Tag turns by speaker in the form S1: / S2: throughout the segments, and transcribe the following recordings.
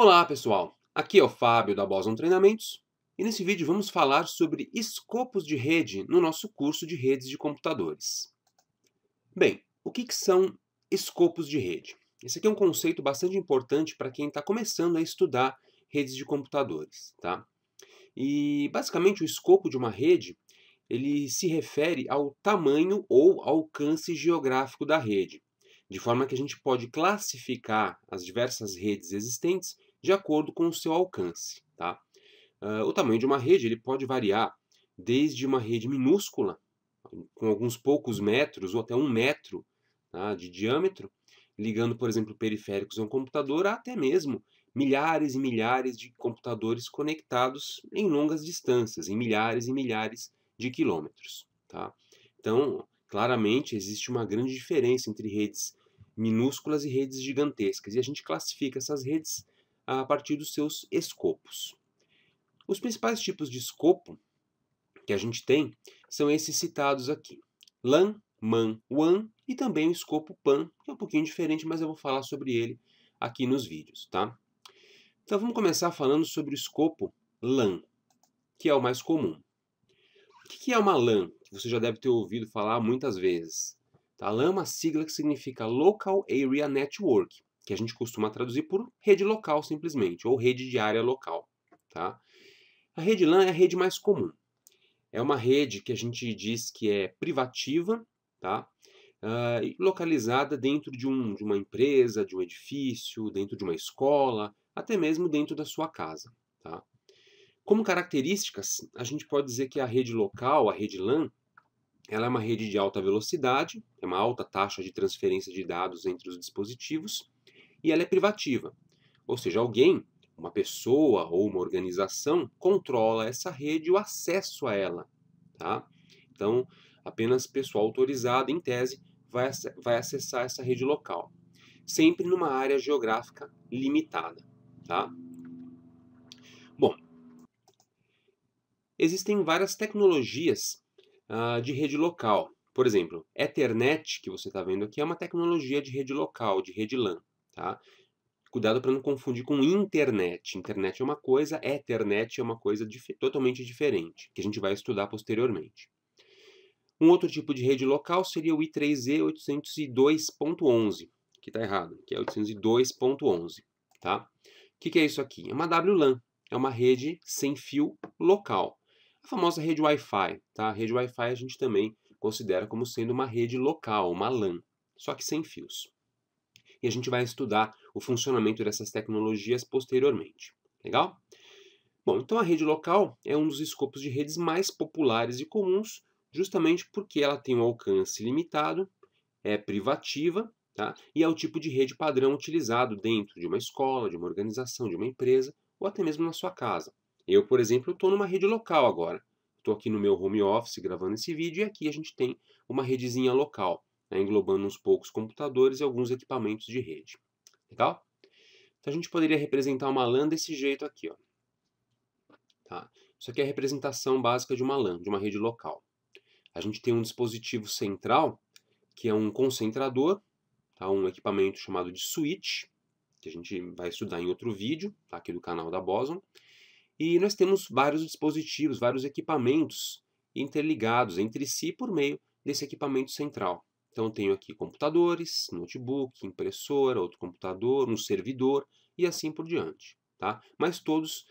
S1: Olá pessoal, aqui é o Fábio da Boson Treinamentos e nesse vídeo vamos falar sobre escopos de rede no nosso curso de redes de computadores. Bem, o que, que são escopos de rede? Esse aqui é um conceito bastante importante para quem está começando a estudar redes de computadores. Tá? E basicamente o escopo de uma rede ele se refere ao tamanho ou alcance geográfico da rede, de forma que a gente pode classificar as diversas redes existentes de acordo com o seu alcance. Tá? Uh, o tamanho de uma rede ele pode variar desde uma rede minúscula, com alguns poucos metros ou até um metro tá, de diâmetro, ligando, por exemplo, periféricos a um computador, até mesmo milhares e milhares de computadores conectados em longas distâncias, em milhares e milhares de quilômetros. Tá? Então, claramente existe uma grande diferença entre redes minúsculas e redes gigantescas, e a gente classifica essas redes a partir dos seus escopos. Os principais tipos de escopo que a gente tem são esses citados aqui: LAN, MAN, WAN e também o escopo PAN, que é um pouquinho diferente, mas eu vou falar sobre ele aqui nos vídeos, tá? Então vamos começar falando sobre o escopo LAN, que é o mais comum. O que é uma LAN? Você já deve ter ouvido falar muitas vezes. Tá? LAN é uma sigla que significa Local Area Network que a gente costuma traduzir por rede local simplesmente, ou rede de área local. Tá? A rede LAN é a rede mais comum. É uma rede que a gente diz que é privativa, tá? Uh, localizada dentro de, um, de uma empresa, de um edifício, dentro de uma escola, até mesmo dentro da sua casa. Tá? Como características, a gente pode dizer que a rede local, a rede LAN, ela é uma rede de alta velocidade, é uma alta taxa de transferência de dados entre os dispositivos, e ela é privativa. Ou seja, alguém, uma pessoa ou uma organização, controla essa rede e o acesso a ela. Tá? Então, apenas pessoal autorizado, em tese, vai, vai acessar essa rede local, sempre numa área geográfica limitada. Tá? Bom, existem várias tecnologias uh, de rede local. Por exemplo, Ethernet, que você está vendo aqui, é uma tecnologia de rede local, de rede LAN. Tá? Cuidado para não confundir com internet. Internet é uma coisa, Ethernet é, é uma coisa dif totalmente diferente, que a gente vai estudar posteriormente. Um outro tipo de rede local seria o I3E 802.11, que está errado, que é 802.11. Tá? O que, que é isso aqui? É uma WLAN, é uma rede sem fio local. A famosa rede Wi-Fi. Tá? A rede Wi-Fi a gente também considera como sendo uma rede local, uma LAN, só que sem fios e a gente vai estudar o funcionamento dessas tecnologias posteriormente. Legal? Bom, então a rede local é um dos escopos de redes mais populares e comuns, justamente porque ela tem um alcance limitado, é privativa tá? e é o tipo de rede padrão utilizado dentro de uma escola, de uma organização, de uma empresa ou até mesmo na sua casa. Eu, por exemplo, estou numa rede local agora. Estou aqui no meu home office gravando esse vídeo e aqui a gente tem uma redezinha local né, englobando uns poucos computadores e alguns equipamentos de rede. Legal? Então a gente poderia representar uma LAN desse jeito aqui. Ó. Tá? Isso aqui é a representação básica de uma LAN, de uma rede local. A gente tem um dispositivo central, que é um concentrador, tá? um equipamento chamado de switch, que a gente vai estudar em outro vídeo, tá? aqui do canal da Boson. E nós temos vários dispositivos, vários equipamentos interligados entre si por meio desse equipamento central. Então tenho aqui computadores, notebook, impressora, outro computador, um servidor e assim por diante, tá? Mas todos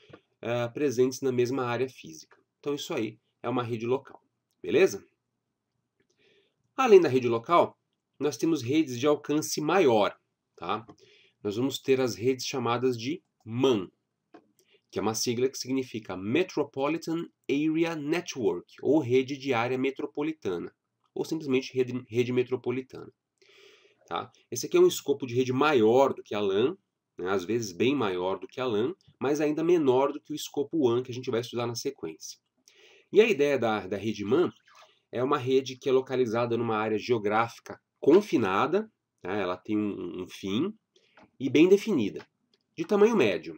S1: uh, presentes na mesma área física. Então isso aí é uma rede local, beleza? Além da rede local, nós temos redes de alcance maior, tá? Nós vamos ter as redes chamadas de MAN, que é uma sigla que significa Metropolitan Area Network, ou rede de área metropolitana ou simplesmente rede, rede metropolitana. Tá? Esse aqui é um escopo de rede maior do que a LAN, né, às vezes bem maior do que a LAN, mas ainda menor do que o escopo WAN que a gente vai estudar na sequência. E a ideia da, da rede MAN é uma rede que é localizada numa área geográfica confinada, né, ela tem um, um fim, e bem definida, de tamanho médio.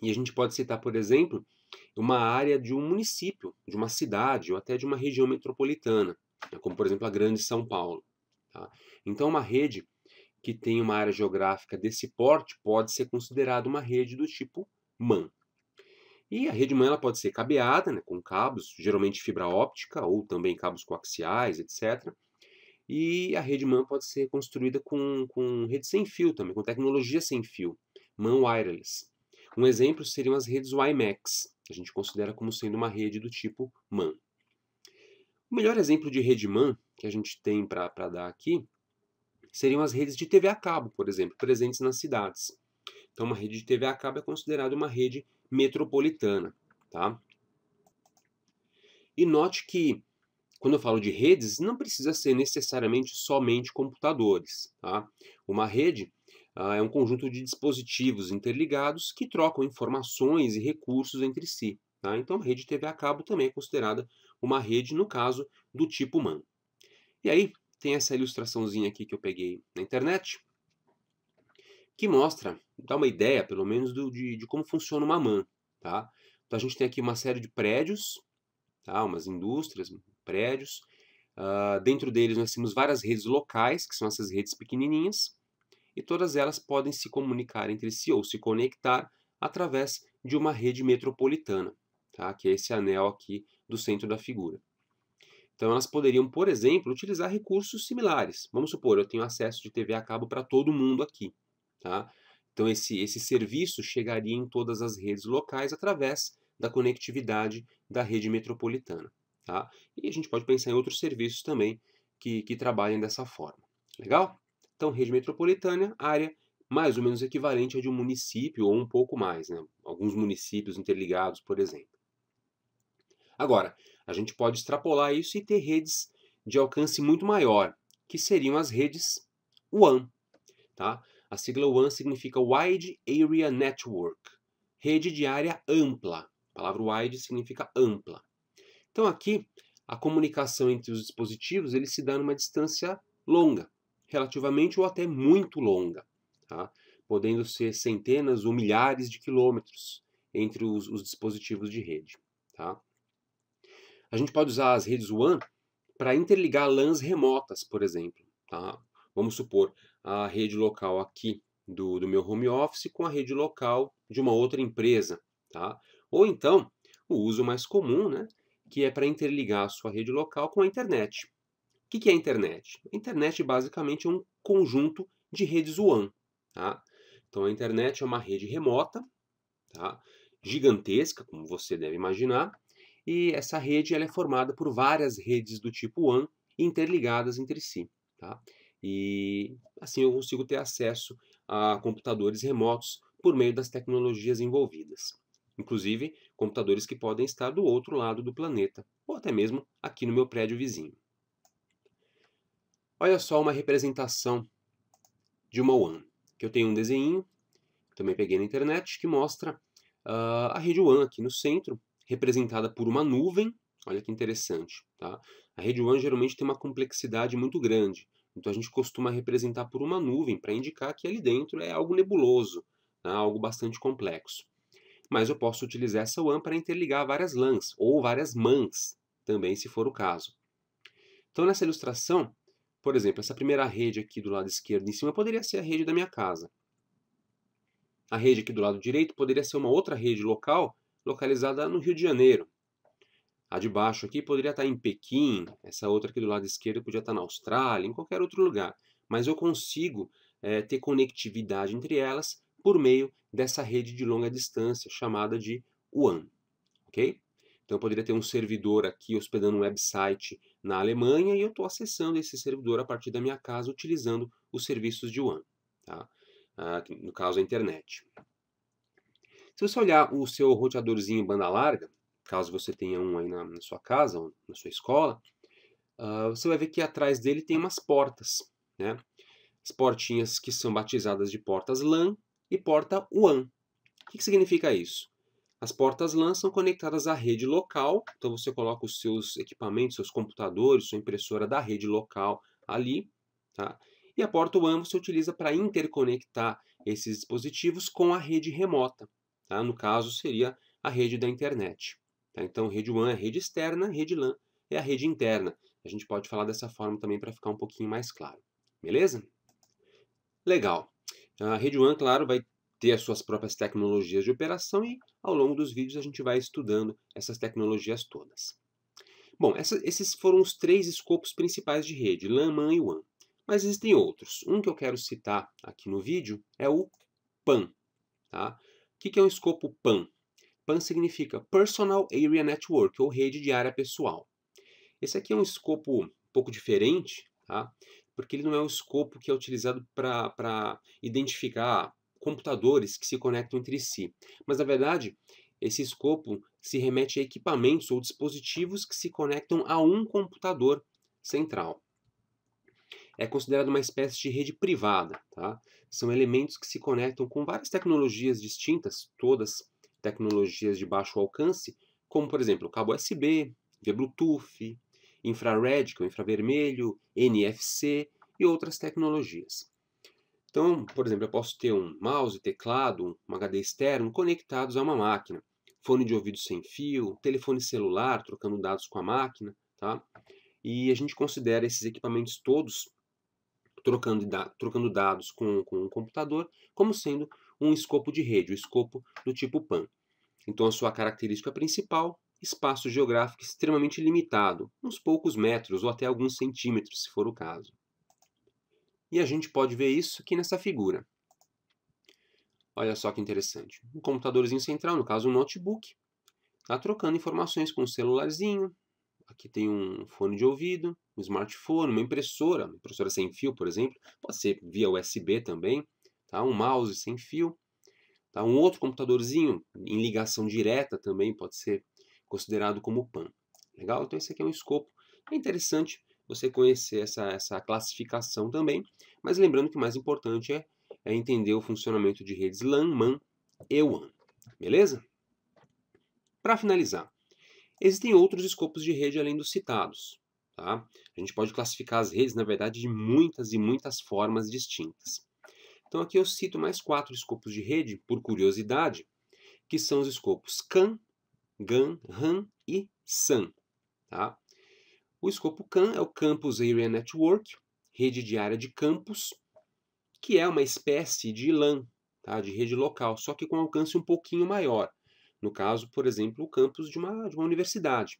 S1: E a gente pode citar, por exemplo, uma área de um município, de uma cidade ou até de uma região metropolitana como por exemplo a Grande São Paulo. Tá? Então, uma rede que tem uma área geográfica desse porte pode ser considerada uma rede do tipo MAN. E a rede MAN ela pode ser cabeada, né, com cabos, geralmente fibra óptica ou também cabos coaxiais, etc. E a rede MAN pode ser construída com, com rede sem fio também, com tecnologia sem fio, MAN wireless. Um exemplo seriam as redes WiMAX, que a gente considera como sendo uma rede do tipo MAN. O melhor exemplo de rede MAN que a gente tem para dar aqui seriam as redes de TV a cabo, por exemplo, presentes nas cidades. Então, uma rede de TV a cabo é considerada uma rede metropolitana. Tá? E note que, quando eu falo de redes, não precisa ser necessariamente somente computadores. Tá? Uma rede ah, é um conjunto de dispositivos interligados que trocam informações e recursos entre si. Tá? Então, a rede de TV a cabo também é considerada uma rede, no caso, do tipo MAN. E aí tem essa ilustraçãozinha aqui que eu peguei na internet, que mostra, dá uma ideia, pelo menos, do, de, de como funciona uma MAN. Tá? Então a gente tem aqui uma série de prédios, tá? umas indústrias, prédios. Uh, dentro deles nós temos várias redes locais, que são essas redes pequenininhas, e todas elas podem se comunicar entre si ou se conectar através de uma rede metropolitana, tá? que é esse anel aqui do centro da figura. Então, elas poderiam, por exemplo, utilizar recursos similares. Vamos supor, eu tenho acesso de TV a cabo para todo mundo aqui. Tá? Então, esse, esse serviço chegaria em todas as redes locais através da conectividade da rede metropolitana. Tá? E a gente pode pensar em outros serviços também que, que trabalhem dessa forma. Legal? Então, rede metropolitana, área mais ou menos equivalente a de um município ou um pouco mais, né? alguns municípios interligados, por exemplo. Agora, a gente pode extrapolar isso e ter redes de alcance muito maior, que seriam as redes WAN. Tá? A sigla WAN significa Wide Area Network, rede de área ampla. A palavra wide significa ampla. Então aqui, a comunicação entre os dispositivos ele se dá numa distância longa, relativamente ou até muito longa, tá? podendo ser centenas ou milhares de quilômetros entre os, os dispositivos de rede. Tá? A gente pode usar as redes WAN para interligar LANs remotas, por exemplo. Tá? Vamos supor a rede local aqui do, do meu home office com a rede local de uma outra empresa. Tá? Ou então, o uso mais comum, né, que é para interligar a sua rede local com a internet. O que, que é a internet? A internet basicamente é um conjunto de redes WAN. Tá? Então a internet é uma rede remota, tá? gigantesca, como você deve imaginar, e essa rede ela é formada por várias redes do tipo WAN interligadas entre si. Tá? E assim eu consigo ter acesso a computadores remotos por meio das tecnologias envolvidas. Inclusive, computadores que podem estar do outro lado do planeta, ou até mesmo aqui no meu prédio vizinho. Olha só uma representação de uma WAN, que eu tenho um desenho, também peguei na internet, que mostra uh, a rede WAN aqui no centro, representada por uma nuvem. Olha que interessante, tá? A rede WAN geralmente tem uma complexidade muito grande, então a gente costuma representar por uma nuvem para indicar que ali dentro é algo nebuloso, né? algo bastante complexo. Mas eu posso utilizar essa WAN para interligar várias LANs ou várias MANs, também se for o caso. Então nessa ilustração, por exemplo, essa primeira rede aqui do lado esquerdo em cima poderia ser a rede da minha casa. A rede aqui do lado direito poderia ser uma outra rede local localizada no Rio de Janeiro. A de baixo aqui poderia estar em Pequim, essa outra aqui do lado esquerdo podia estar na Austrália, em qualquer outro lugar. Mas eu consigo é, ter conectividade entre elas por meio dessa rede de longa distância chamada de WAN. Ok? Então eu poderia ter um servidor aqui hospedando um website na Alemanha e eu estou acessando esse servidor a partir da minha casa utilizando os serviços de WAN. Tá? Ah, no caso a internet. Se você olhar o seu roteadorzinho em banda larga, caso você tenha um aí na, na sua casa ou na sua escola, uh, você vai ver que atrás dele tem umas portas, né? As portinhas que são batizadas de portas LAN e porta WAN. O que, que significa isso? As portas LAN são conectadas à rede local, então você coloca os seus equipamentos, seus computadores, sua impressora da rede local ali, tá? E a porta WAN você utiliza para interconectar esses dispositivos com a rede remota. Tá? No caso, seria a rede da internet. Tá? Então, rede WAN é rede externa, rede LAN é a rede interna. A gente pode falar dessa forma também para ficar um pouquinho mais claro. Beleza? Legal. A rede WAN, claro, vai ter as suas próprias tecnologias de operação e ao longo dos vídeos a gente vai estudando essas tecnologias todas. Bom, essa, esses foram os três escopos principais de rede, LAN, MAN e WAN. Mas existem outros. Um que eu quero citar aqui no vídeo é o PAN. Tá? que, que é um escopo PAN? PAN significa Personal Area Network, ou rede de área pessoal. Esse aqui é um escopo um pouco diferente, tá? porque ele não é um escopo que é utilizado para identificar computadores que se conectam entre si. Mas, na verdade, esse escopo se remete a equipamentos ou dispositivos que se conectam a um computador central é considerado uma espécie de rede privada. Tá? São elementos que se conectam com várias tecnologias distintas, todas tecnologias de baixo alcance, como por exemplo cabo USB, via Bluetooth, infrared, que é o infravermelho, NFC e outras tecnologias. Então, por exemplo, eu posso ter um mouse, teclado, um HD externo conectados a uma máquina, fone de ouvido sem fio, telefone celular trocando dados com a máquina, tá? E a gente considera esses equipamentos todos trocando, trocando dados com, com um computador, como sendo um escopo de rede, o escopo do tipo PAN. Então, a sua característica principal, espaço geográfico extremamente limitado, uns poucos metros ou até alguns centímetros, se for o caso. E a gente pode ver isso aqui nessa figura. Olha só que interessante. Um computadorzinho central, no caso um notebook, está trocando informações com um celularzinho, aqui tem um fone de ouvido, um smartphone, uma impressora, uma impressora sem fio, por exemplo, pode ser via USB também, tá? um mouse sem fio, tá? um outro computadorzinho em ligação direta também pode ser considerado como PAN. Legal? Então esse aqui é um escopo. É interessante você conhecer essa, essa classificação também, mas lembrando que o mais importante é, é entender o funcionamento de redes LAN, MAN e WAN. Beleza? Para finalizar, Existem outros escopos de rede além dos citados. Tá? A gente pode classificar as redes, na verdade, de muitas e muitas formas distintas. Então aqui eu cito mais quatro escopos de rede, por curiosidade, que são os escopos CAN, GAN, RAN e SAN. Tá? O escopo CAN é o Campus Area Network, rede de área de campus, que é uma espécie de LAN, tá? de rede local, só que com alcance um pouquinho maior. No caso, por exemplo, o campus de uma, de uma universidade.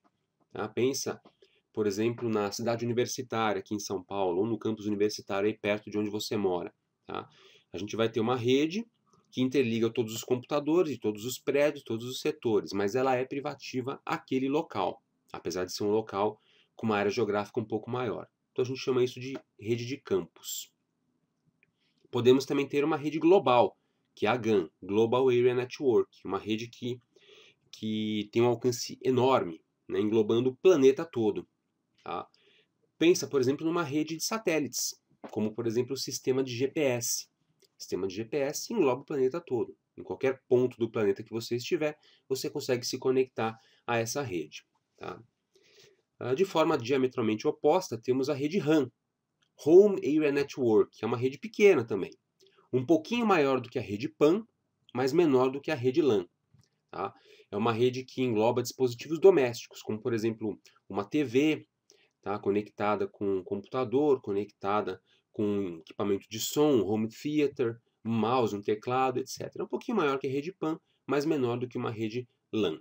S1: Tá? Pensa, por exemplo, na cidade universitária aqui em São Paulo, ou no campus universitário aí perto de onde você mora. Tá? A gente vai ter uma rede que interliga todos os computadores e todos os prédios, todos os setores, mas ela é privativa àquele local, apesar de ser um local com uma área geográfica um pouco maior. Então a gente chama isso de rede de campus. Podemos também ter uma rede global, que é a GAN, Global Area Network, uma rede que que tem um alcance enorme, né, englobando o planeta todo. Tá? Pensa, por exemplo, numa rede de satélites, como por exemplo o sistema de GPS. O sistema de GPS engloba o planeta todo. Em qualquer ponto do planeta que você estiver, você consegue se conectar a essa rede. Tá? Ah, de forma diametralmente oposta, temos a rede RAM, Home Area Network, que é uma rede pequena também, um pouquinho maior do que a rede PAN, mas menor do que a rede LAN. Tá? É uma rede que engloba dispositivos domésticos, como por exemplo uma TV tá? conectada com um computador, conectada com equipamento de som, home theater, um mouse, um teclado, etc. É um pouquinho maior que a rede PAN, mas menor do que uma rede LAN.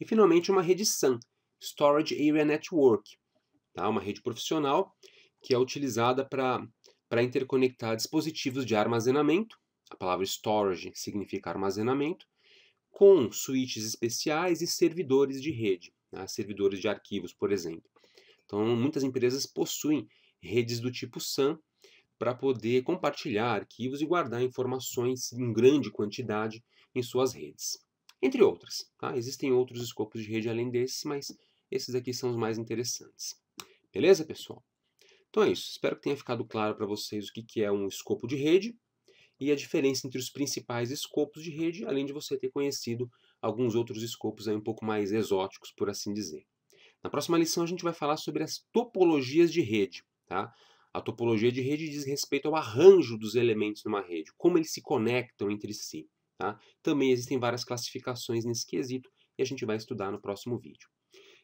S1: E finalmente uma rede SAN, Storage Area Network, tá? uma rede profissional que é utilizada para interconectar dispositivos de armazenamento. A palavra storage significa armazenamento, com suítes especiais e servidores de rede, né? servidores de arquivos, por exemplo. Então, muitas empresas possuem redes do tipo SAN para poder compartilhar arquivos e guardar informações em grande quantidade em suas redes, entre outras. Tá? Existem outros escopos de rede além desses, mas esses aqui são os mais interessantes. Beleza, pessoal? Então é isso. Espero que tenha ficado claro para vocês o que é um escopo de rede e a diferença entre os principais escopos de rede, além de você ter conhecido alguns outros escopos aí um pouco mais exóticos, por assim dizer. Na próxima lição a gente vai falar sobre as topologias de rede. Tá? A topologia de rede diz respeito ao arranjo dos elementos numa rede, como eles se conectam entre si. Tá? Também existem várias classificações nesse quesito e a gente vai estudar no próximo vídeo.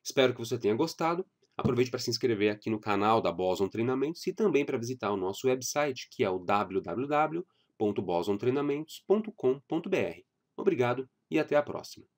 S1: Espero que você tenha gostado. Aproveite para se inscrever aqui no canal da Boson Treinamentos e também para visitar o nosso website, que é o www www.bosontreinamentos.com.br. Obrigado e até a próxima.